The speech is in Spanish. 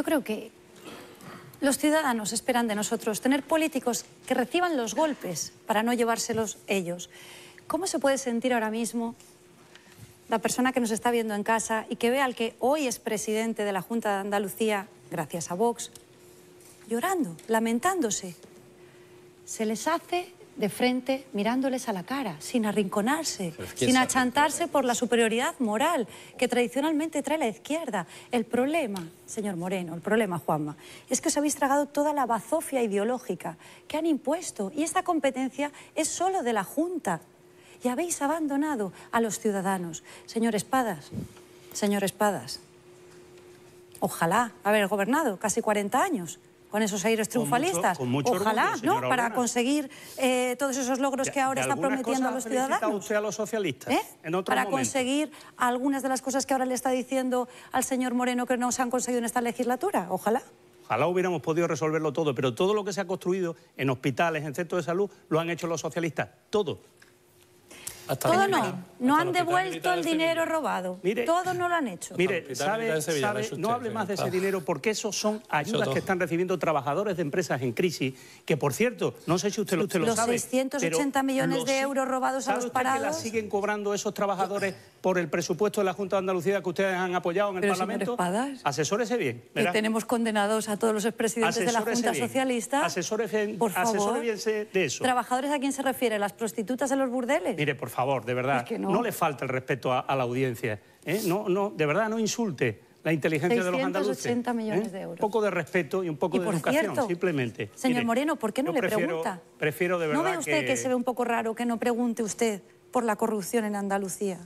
Yo creo que los ciudadanos esperan de nosotros tener políticos que reciban los golpes para no llevárselos ellos. ¿Cómo se puede sentir ahora mismo la persona que nos está viendo en casa y que ve al que hoy es presidente de la Junta de Andalucía, gracias a Vox, llorando, lamentándose? Se les hace de frente, mirándoles a la cara, sin arrinconarse, sin achantarse por la superioridad moral que tradicionalmente trae la izquierda. El problema, señor Moreno, el problema, Juanma, es que os habéis tragado toda la bazofia ideológica que han impuesto y esta competencia es solo de la Junta. Y habéis abandonado a los ciudadanos. Señor Espadas, señor Espadas, ojalá haber gobernado casi 40 años con esos aires triunfalistas. Ojalá, ¿no? Para conseguir eh, todos esos logros que ahora está prometiendo a los ciudadanos. usted a los socialistas ¿Eh? Para conseguir algunas de las cosas que ahora le está diciendo al señor Moreno que no se han conseguido en esta legislatura. Ojalá. Ojalá hubiéramos podido resolverlo todo, pero todo lo que se ha construido en hospitales, en centros de salud, lo han hecho los socialistas. Todo. Todo no. No han devuelto el dinero robado. todos no lo han hecho. Mire, sabe, no hable más de ese dinero porque esos son ayudas que están recibiendo trabajadores de empresas en crisis, que por cierto, no sé si usted, lo sabe. Los 680 millones de euros robados a los parados. Que la siguen cobrando esos trabajadores por el presupuesto de la Junta de Andalucía que ustedes han apoyado en el Parlamento. Espadas, asesórese bien. Y tenemos condenados a todos los expresidentes de la Junta Socialista. Asesórese, de eso. ¿Trabajadores a quién se refiere? ¿Las prostitutas de los burdeles? Mire, por favor, de verdad, no. le falta el respeto a, la audiencia. ¿eh? No, no, de verdad, no insulte la inteligencia de los andaluces. millones ¿eh? de euros. Un poco de respeto y un poco de educación, simplemente. Señor Moreno, ¿por qué no le pregunta? Prefiero de verdad ¿No ve usted que se ve un poco raro que no pregunte usted por la corrupción en Andalucía?